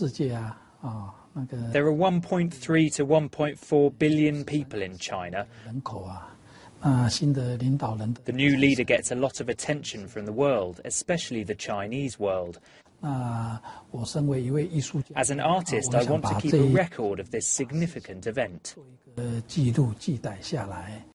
There are 1.3 to 1.4 billion people in China. The new leader gets a lot of attention from the world, especially the Chinese world. As an artist, I want to keep a record of this significant event.